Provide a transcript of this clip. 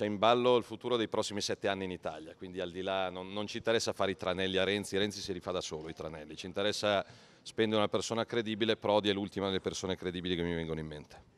c'è in ballo il futuro dei prossimi sette anni in Italia, quindi al di là non, non, ci interessa fare i tranelli a Renzi, Renzi si rifà da solo i tranelli, ci interessa spendere una persona credibile, Prodi è l'ultima delle persone credibili che mi vengono in mente.